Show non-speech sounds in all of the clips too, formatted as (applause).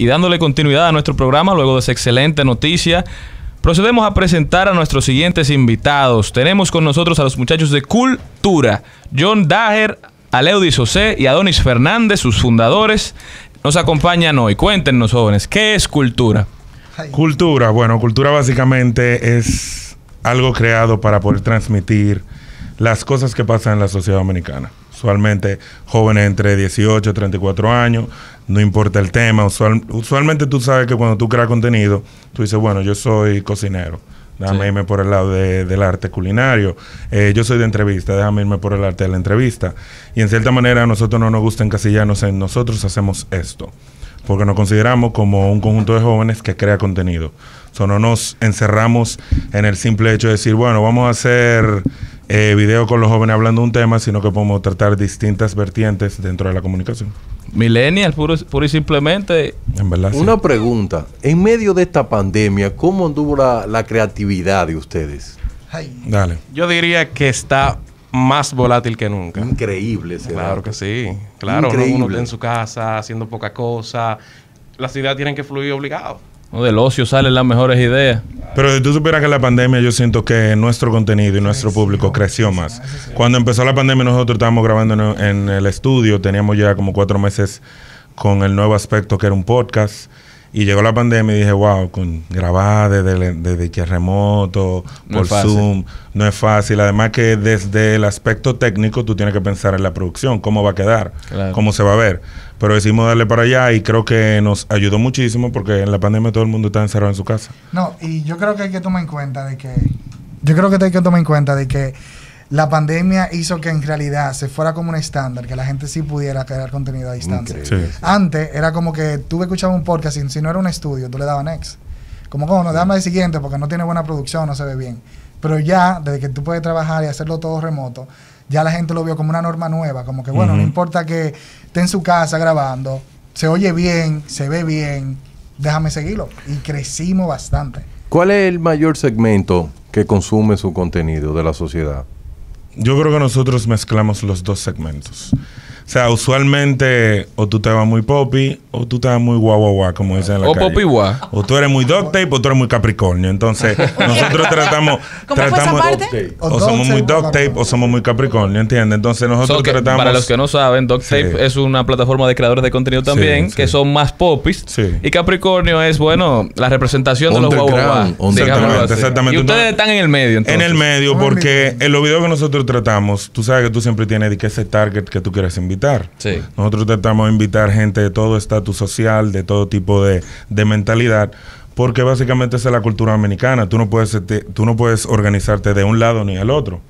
Y dándole continuidad a nuestro programa, luego de esa excelente noticia, procedemos a presentar a nuestros siguientes invitados. Tenemos con nosotros a los muchachos de Cultura, John Daher, Aleudis José y Adonis Fernández, sus fundadores. Nos acompañan hoy. Cuéntenos, jóvenes, ¿qué es cultura? Cultura, bueno, cultura básicamente es algo creado para poder transmitir las cosas que pasan en la sociedad dominicana. Usualmente jóvenes entre 18 y 34 años, no importa el tema. usualmente tú sabes que cuando tú creas contenido, tú dices, bueno, yo soy cocinero. Déjame irme por el lado del arte culinario. Eh, yo soy de entrevista, déjame irme por el arte de la entrevista. Y en cierta manera a nosotros no nos gusta encasillarnos en nosotros hacemos esto. Porque nos consideramos como un conjunto de jóvenes que crea contenido. O no nos encerramos en el simple hecho de decir, bueno, vamos a hacer eh, video con los jóvenes hablando de un tema, sino que podemos tratar distintas vertientes dentro de la comunicación. Millennial, puro, y simplemente. Una pregunta. En medio de esta pandemia, ¿cómo anduvo la, creatividad de ustedes? Ay. Dale. Yo diría que está más volátil que nunca. Increíble, Claro que sí. Claro, uno está en su casa haciendo poca cosa. Las ideas tienen que fluir obligado. ¿no? Del ocio salen las mejores ideas. Pero si tú supieras que la pandemia, yo siento que nuestro contenido y nuestro público creció más. Cuando empezó la pandemia, nosotros estábamos grabando en el estudio, teníamos ya como cuatro meses con el nuevo aspecto que era un podcast y llegó la pandemia y dije, wow, con grabar desde, desde que remoto, por Zoom, no es fácil. Además que desde el aspecto técnico tú tienes que pensar en la producción, cómo va a quedar, cómo se va a ver. Pero decidimos darle para allá y creo que nos ayudó muchísimo porque en la pandemia todo el mundo está encerrado en su casa. No, y yo creo que hay que tomar en cuenta de que, yo creo que hay que tomar en cuenta de que la pandemia hizo que en realidad se fuera como un estándar, que la gente sí pudiera crear contenido a distancia. Antes era como que tú escuchabas un podcast y si no era un estudio, tú le dabas next. Como, como, no, dame el siguiente porque no tiene buena producción, no se ve bien. Pero ya, desde que tú puedes trabajar y hacerlo todo remoto, ya la gente lo vio como una norma nueva, como que, bueno, no importa que esté en su casa grabando, se oye bien, se ve bien, déjame seguirlo. Y crecimos bastante. ¿Cuál es el mayor segmento que consume su contenido de la sociedad? Yo creo que nosotros mezclamos los dos segmentos. O sea, usualmente o tú te vas muy popi o tú estás muy guau guau como dicen en la o calle. guau O tú eres muy duct tape o tú eres muy capricornio. Entonces, (laughs) nosotros tratamos... (laughs) tratamos O, somos muy duct tape o somos muy capricornio, ¿entiendes? Entonces, nosotros tratamos... Para los que no saben, duct tape es una plataforma de creadores de contenido también, que son más popis. Y capricornio es, bueno, la representación de los guau Exactamente, exactamente. Y ustedes están en el medio, En el medio, porque en los videos que nosotros tratamos, tú sabes que tú siempre tienes ese target que tú quieres invitar. Nosotros tratamos de invitar gente de todo estado tu social, de todo tipo de, de mentalidad, porque básicamente esa es la cultura americana Tú no puedes, este, tú no puedes organizarte de un lado ni al otro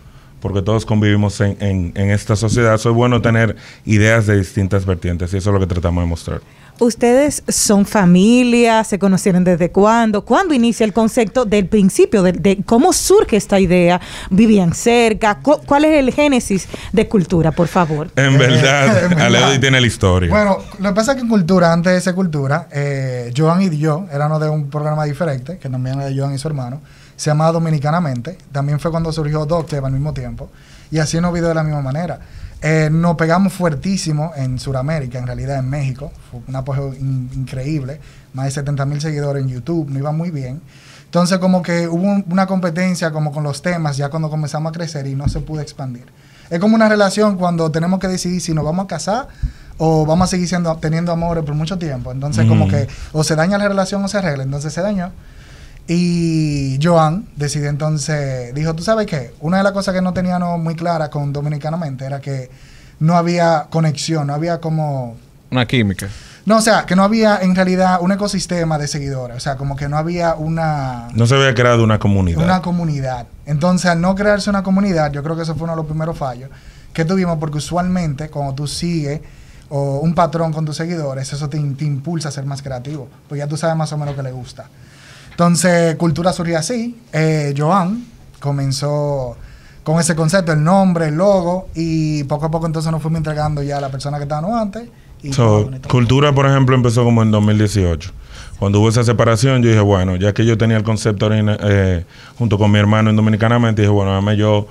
porque todos convivimos en, esta sociedad. Eso es bueno tener ideas de distintas vertientes y eso es lo que tratamos de mostrar. ¿Ustedes son familia? ¿Se conocieron desde cuándo? ¿Cuándo inicia el concepto del principio? De, cómo surge esta idea? ¿Vivían cerca? ¿Cuál es el génesis de cultura, por favor? En eh, verdad, (laughs) eh, tiene la historia. Bueno, lo que pasa es que en cultura, antes de esa cultura, eh, Joan y yo éramos de un programa diferente, que también era de Joan y su hermano se llamaba Dominicanamente. También fue cuando surgió Doctor al mismo tiempo. Y así nos de la misma manera. Eh, nos pegamos fuertísimo en Sudamérica, en realidad en México. Fue un apoyo increíble. Más de 70 mil seguidores en YouTube. me iba muy bien. Entonces como que hubo una competencia como con los temas ya cuando comenzamos a crecer y no se pudo expandir. Es como una relación cuando tenemos que decidir si nos vamos a casar o vamos a seguir siendo, teniendo amores por mucho tiempo. Entonces como mm. que o se daña la relación o se arregla. Entonces se dañó. Y Joan decidió entonces, dijo, tú sabes qué, una de las cosas que no teníamos muy clara con Dominicanamente era que no había conexión, no había como... Una química. No, o sea, que no había en realidad un ecosistema de seguidores, o sea, como que no había una... No se había creado una comunidad. Una comunidad. Entonces, al no crearse una comunidad, yo creo que eso fue uno de los primeros fallos que tuvimos, porque usualmente cuando tú sigues o un patrón con tus seguidores, eso te, te impulsa a ser más creativo, pues ya tú sabes más o menos que le gusta. Entonces, Cultura surgió así. Eh, Joan comenzó con ese concepto, el nombre, el logo, y poco a poco entonces nos fuimos entregando ya a la persona que estábamos antes. cultura, por ejemplo, empezó como en 2018. Cuando hubo esa separación, yo dije, bueno, ya que yo tenía el concepto eh, junto con mi hermano en Dominicanamente, dije, bueno, dame yo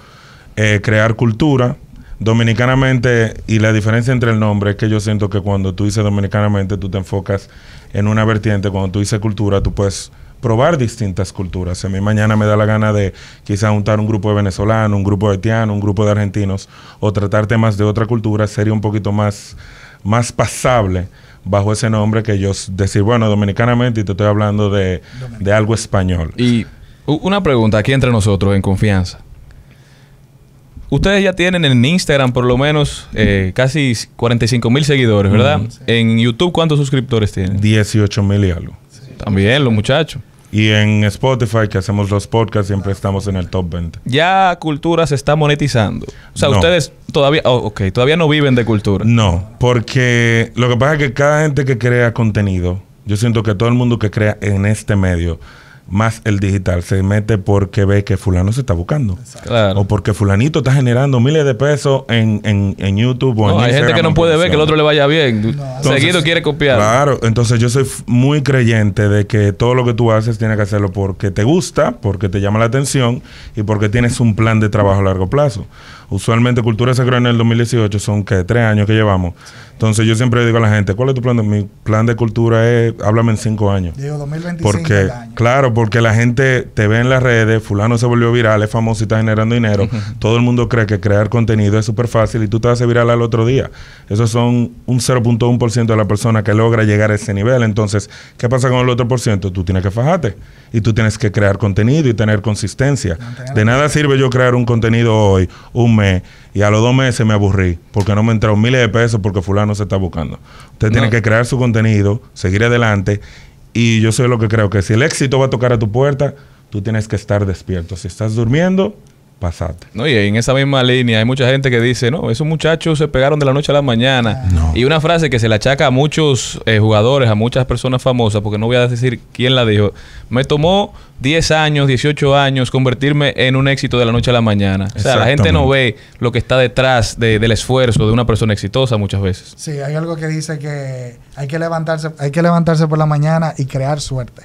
eh, crear cultura dominicanamente y la diferencia entre el nombre es que yo siento que cuando tú dices dominicanamente tú te enfocas en una vertiente, cuando tú dices cultura tú puedes probar distintas culturas. A mí mañana me da la gana de quizá juntar un grupo de venezolanos, un grupo de haitianos, un grupo de argentinos, o tratar temas de otra cultura, sería un poquito más, más pasable bajo ese nombre que yo decir, bueno, dominicanamente, y te estoy hablando de, algo español. Y una pregunta aquí entre nosotros, en confianza. Ustedes ya tienen en Instagram por lo menos eh, casi 45 mil seguidores, ¿verdad? Mm, en YouTube, ¿cuántos suscriptores tienen? 18 mil y algo. También los muchachos. Y en Spotify, que hacemos los podcasts, siempre estamos en el top 20. Ya Cultura se está monetizando. O sea, ustedes todavía, oh, todavía no viven de Cultura. No, porque lo que pasa es que cada gente que crea contenido, yo siento que todo el mundo que crea en este medio, más el digital se mete porque ve que fulano se está buscando. O porque fulanito está generando miles de pesos en, en, en YouTube o no, en Hay gente que no puede ver que el otro le vaya bien. Seguido quiere copiar. Claro, entonces yo soy muy creyente de que todo lo que tú haces tiene que hacerlo porque te gusta, porque te llama la atención y porque tienes un plan de trabajo a largo plazo. Usualmente Cultura se creó en el 2018, son que tres años que llevamos. Entonces yo siempre digo a la gente, ¿cuál es tu plan? mi plan de cultura es, háblame en cinco años. Digo, 2025 porque, Claro, porque la gente te ve en las redes, fulano se volvió viral, es famoso y está generando dinero. Todo el mundo cree que crear contenido es súper fácil y tú te haces viral al otro día. Esos son un 0.1% de la persona que logra llegar a ese nivel. Entonces, ¿qué pasa con el otro por ciento? Tú tienes que fajarte y tú tienes que crear contenido y tener consistencia. de nada sirve yo crear un contenido hoy, un y a los dos meses me aburrí porque no me entraron miles de pesos porque fulano se está buscando. Usted tiene que crear su contenido, seguir adelante y yo soy lo que creo que si el éxito va a tocar a tu puerta, tú tienes que estar despierto. Si estás durmiendo, pasarte. No, y en esa misma línea hay mucha gente que dice, no, esos muchachos se pegaron de la noche a la mañana. Y una frase que se le achaca a muchos eh, jugadores, a muchas personas famosas, porque no voy a decir quién la dijo. Me tomó 10 años, 18 años convertirme en un éxito de la noche a la mañana. O sea, la gente no ve lo que está detrás del esfuerzo de una persona exitosa muchas veces. Sí, hay algo que dice que hay que levantarse, hay que levantarse por la mañana y crear suerte.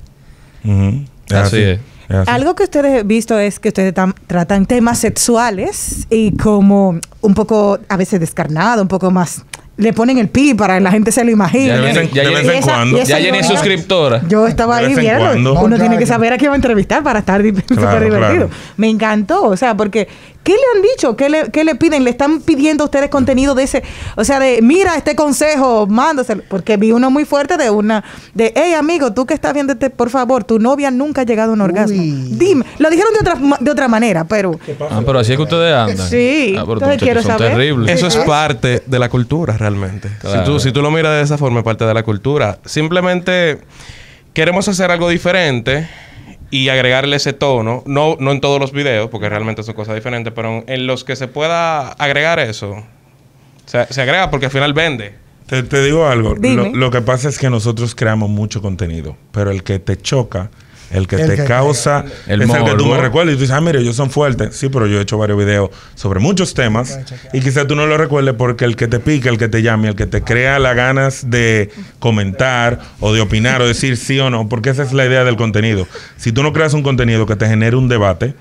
así es. Algo que ustedes han visto es que ustedes tratan temas sexuales y como un poco a veces descarnado, un poco más le ponen el pi para que la gente se lo imagine. Ya, de vez en, cuando. Ya ni suscriptora. Yo estaba ahí viendo. uno tiene que saber a quién va a entrevistar para estar (laughs) divertido. Me encantó. O sea, porque ¿qué le han dicho? ¿Qué le, le piden? ¿Le están pidiendo a ustedes contenido de ese? O sea, de mira este consejo, mándaselo. Porque vi uno muy fuerte de una, de hey amigo, tú que estás viendo este, por favor, tu novia nunca ha llegado a un orgasmo. Dime, lo dijeron de otra, de otra manera, pero. Ah, pero así es que ustedes andan. Sí. Ah, quiero saber. Eso es parte de la cultura, realmente. Si, tú, si tú lo miras de esa forma, es parte de la cultura. Simplemente queremos hacer algo diferente y agregarle ese tono, no, no en todos los videos, porque realmente son cosas diferentes, pero en los que se pueda agregar eso, se, agrega porque al final vende. Te, digo algo, lo, que pasa es que nosotros creamos mucho contenido, pero el que te choca el que te causa el es el que tú me recuerdas y tú dices, ah, mire, yo son fuertes. Sí, pero yo he hecho varios videos sobre muchos temas y quizás tú no lo recuerdes porque el que te pica, el que te llame, el que te crea las ganas de comentar o de opinar o decir sí o no, porque esa es la idea del contenido. Si tú no creas un contenido que te genere un debate,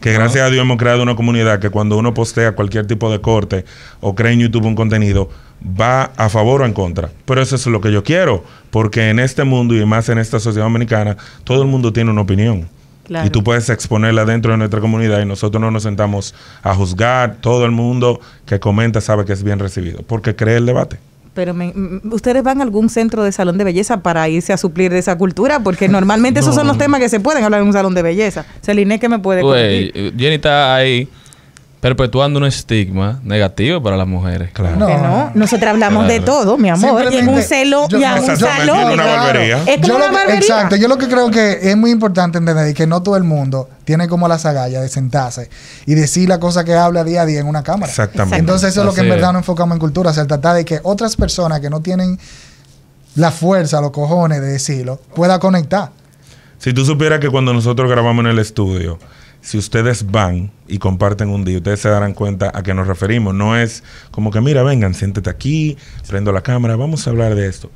que gracias a Dios hemos creado una comunidad que cuando uno postea cualquier tipo de corte o cree en YouTube un contenido, va a favor o en contra. Pero eso es lo que yo quiero, porque en este mundo y más en esta sociedad dominicana, todo el mundo tiene una opinión. Y tú puedes exponerla dentro de nuestra comunidad y nosotros no nos sentamos a juzgar. Todo el mundo que comenta sabe que es bien recibido, porque cree el debate pero mm, ustedes van a algún centro de salón de belleza para irse a suplir de esa cultura, porque (laughs) normalmente esos son los temas que se pueden hablar en un salón de belleza. Celine, ¿qué me puede contar? Eh, Jenny está ahí perpetuando un estigma negativo para las mujeres. Claro. No. no. Nosotros hablamos de todo, mi amor. Y en un celo y un salón. Es como yo una barbería. exacto. Yo lo que creo que es muy importante entender es que no todo el mundo tiene como la sagalla de sentarse y decir la cosa que habla día a día en una cámara. Exactamente. Entonces eso es lo que en verdad nos enfocamos en cultura. O sea, tratar de que otras personas que no tienen la fuerza, los cojones de decirlo, pueda conectar. Si tú supieras que cuando nosotros grabamos en el estudio, si ustedes van y comparten un día, ustedes se darán cuenta a qué nos referimos. No es como que, mira, vengan, siéntete aquí, prendo la cámara, vamos a hablar de esto.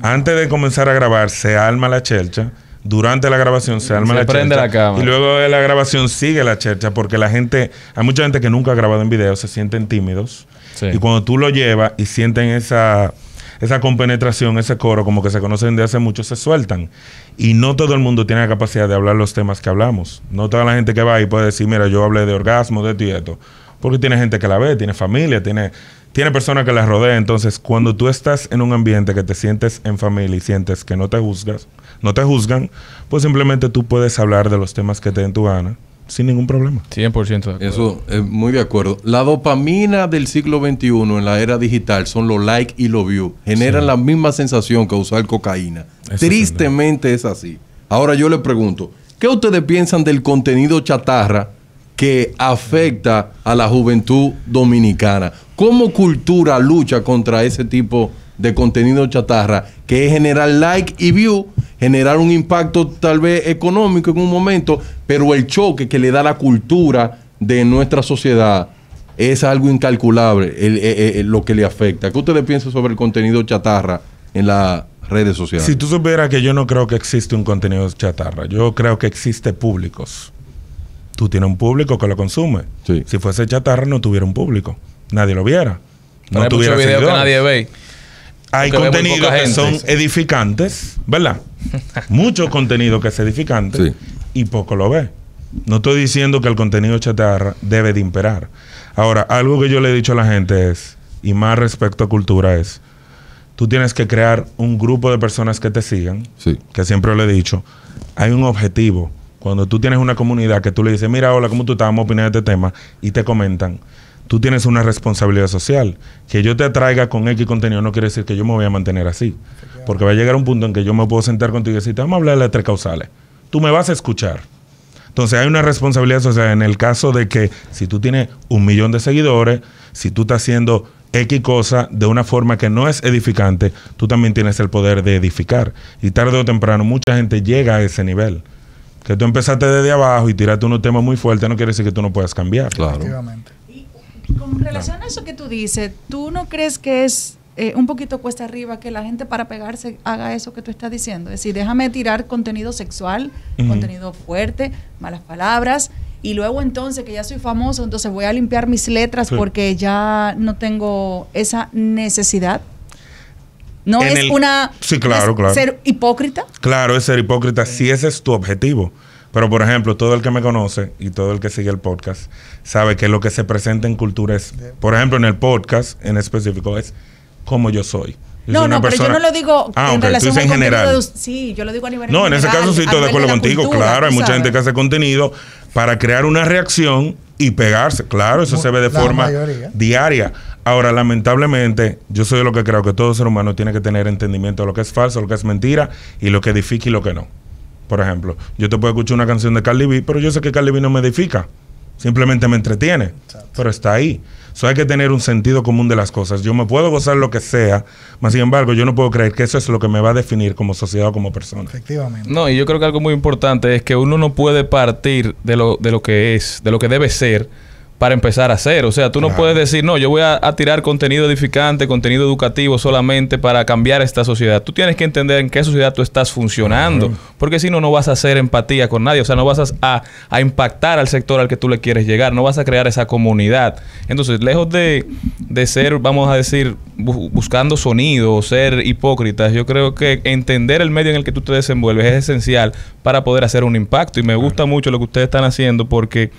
Antes de comenzar a grabar, se alma la chercha. Durante la grabación se arma se la prende la Y luego de la grabación sigue la chercha porque la gente, hay mucha gente que nunca ha grabado en video, se sienten tímidos. Y cuando tú lo llevas y sienten esa, esa compenetración, ese coro, como que se conocen de hace mucho, se sueltan. Y no todo el mundo tiene la capacidad de hablar los temas que hablamos. No toda la gente que va y puede decir, mira, yo hablé de orgasmo, de esto Porque tiene gente que la ve, tiene familia, tiene, personas que la rodea. Entonces, cuando tú estás en un ambiente que te sientes en familia y sientes que no te juzgas, no te juzgan, pues simplemente tú puedes hablar de los temas que te den tu gana sin ningún problema. 100% de acuerdo. Eso eh, muy de acuerdo. La dopamina del siglo XXI en la era digital son los Like y los View. Generan la misma sensación que usar cocaína. Tristemente es, así. Ahora yo le pregunto, ¿qué ustedes piensan del contenido chatarra que afecta a la juventud dominicana? ¿Cómo cultura lucha contra ese tipo de contenido chatarra que es generar like y view generar un impacto tal vez económico en un momento, pero el choque que le da la cultura de nuestra sociedad es algo incalculable eh, eh, eh, lo que le afecta. ¿Qué ustedes piensa sobre el contenido chatarra en las redes sociales? Si tú supieras que yo no creo que existe un contenido chatarra, yo creo que existe públicos. Tú tienes un público que lo consume. Si fuese chatarra no tuviera un público, nadie lo viera. No, hay tuviera mucho que nadie ve hay contenidos que son edificantes, ¿verdad? (laughs) Mucho contenido que es edificante y poco lo ve. No estoy diciendo que el contenido chatarra debe de imperar. Ahora, algo que yo le he dicho a la gente es, y más respecto a cultura es, tú tienes que crear un grupo de personas que te sigan, que siempre lo he dicho, hay un objetivo. Cuando tú tienes una comunidad que tú le dices, mira, hola, ¿cómo tú estás? Vamos a opinar de este tema, y te comentan tú tienes una responsabilidad social. Que yo te atraiga con X contenido no quiere decir que yo me voy a mantener así. Porque va a llegar un punto en que yo me puedo sentar contigo y decirte, vamos a hablar de las tres causales. Tú me vas a escuchar. Entonces hay una responsabilidad social en el caso de que si tú tienes un millón de seguidores, si tú estás haciendo X cosa de una forma que no es edificante, tú también tienes el poder de edificar. Y tarde o temprano mucha gente llega a ese nivel. Que tú empezaste desde abajo y tiraste unos temas muy fuertes no quiere decir que tú no puedas cambiar. Claro. Con relación a eso que tú dices, ¿tú no crees que es eh, un poquito cuesta arriba que la gente para pegarse haga eso que tú estás diciendo? Es decir, déjame tirar contenido sexual, contenido fuerte, malas palabras, y luego entonces que ya soy famoso, entonces voy a limpiar mis letras porque ya no tengo esa necesidad. No es una sí, claro, claro. ser hipócrita. Claro, es ser hipócrita si ese es tu objetivo. Pero, por ejemplo, todo el que me conoce y todo el que sigue el podcast sabe que lo que se presenta en cultura es, por ejemplo, en el podcast en específico, es cómo yo soy. no, no, pero yo no lo digo en ah, relación a dices en general. Sí, yo lo digo a nivel No, en, ese caso sí estoy de acuerdo contigo. claro, hay mucha gente que hace contenido para crear una reacción y pegarse. Claro, eso se ve de forma diaria. Ahora, lamentablemente, yo soy de lo que creo que todo ser humano tiene que tener entendimiento de lo que es falso, lo que es mentira y lo que edifica y lo que no. Por ejemplo, yo te puedo escuchar una canción de Carly B, pero yo sé que Carly B no me edifica. Simplemente me entretiene. Pero está ahí. So, hay que tener un sentido común de las cosas. Yo me puedo gozar lo que sea, mas sin embargo, yo no puedo creer que eso es lo que me va a definir como sociedad o como persona. Efectivamente. No, y yo creo que algo muy importante es que uno no puede partir de lo, de lo que es, de lo que debe ser para empezar a hacer. O sea, tú no puedes decir, no, yo voy a, tirar contenido edificante, contenido educativo solamente para cambiar esta sociedad. Tú tienes que entender en qué sociedad tú estás funcionando, porque si no, no vas a hacer empatía con nadie, o sea, no vas a, impactar al sector al que tú le quieres llegar, no vas a crear esa comunidad. Entonces, lejos de, de ser, vamos a decir, buscando sonido o ser hipócritas, yo creo que entender el medio en el que tú te desenvuelves es esencial para poder hacer un impacto. Y me gusta mucho lo que ustedes están haciendo porque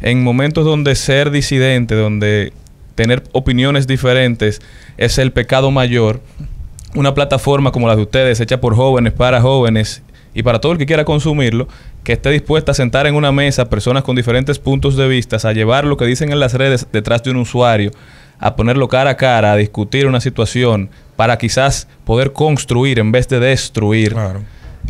en momentos donde ser disidente, donde tener opiniones diferentes es el pecado mayor, una plataforma como la de ustedes, hecha por jóvenes, para jóvenes y para todo el que quiera consumirlo, que esté dispuesta a sentar en una mesa personas con diferentes puntos de vista, a llevar lo que dicen en las redes detrás de un usuario, a ponerlo cara a cara, a discutir una situación, para quizás poder construir en vez de destruir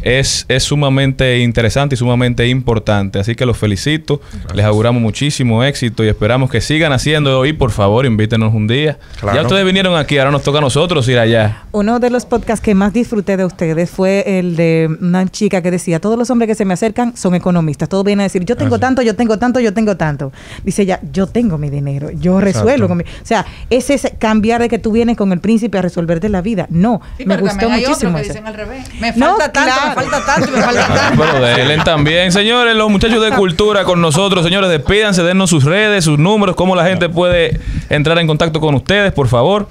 es, sumamente interesante y sumamente importante. Así que los felicito, les auguramos muchísimo éxito y esperamos que sigan haciendo hoy por favor invítenos un día. Ya ustedes vinieron aquí, ahora nos toca a nosotros ir allá. Uno de los podcasts que más disfruté de ustedes fue el de una chica que decía, todos los hombres que se me acercan son economistas, todos vienen a decir, yo tengo ah, tanto, yo tengo tanto, yo tengo tanto. Dice ella, yo tengo mi dinero, yo resuelvo con mi... O sea, ese cambiar de que tú vienes con el príncipe a resolverte la vida. No, me gustó muchísimo. dicen al revés. Me falta tanto, falta tanto, me falta ah, tanto. Pero él también, señores, los muchachos de cultura con nosotros, señores, despídanse, dennos sus redes, sus números, cómo la gente puede entrar en contacto con ustedes, por favor.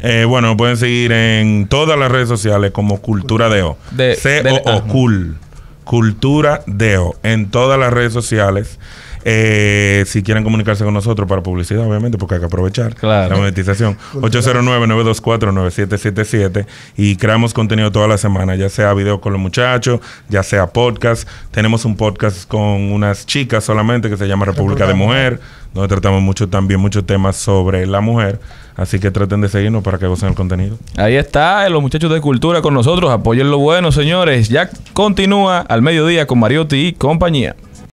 Eh, bueno, pueden seguir en todas las redes sociales como Cultura Deo. De, C-O-O, Cool. Cultura Deo. En todas las redes sociales. Eh, si quieren comunicarse con nosotros para publicidad, obviamente, porque hay que aprovechar la monetización. 809-924-9777 y creamos contenido toda la semana, ya sea video con los muchachos, ya sea podcast. Tenemos un podcast con unas chicas solamente que se llama República de Mujer, donde tratamos mucho también muchos temas sobre la mujer. Así que traten de seguirnos para que gocen el contenido. Ahí está, eh, los muchachos de cultura con nosotros. Apoyen lo bueno, señores. Ya continúa al mediodía con Mariotti y compañía.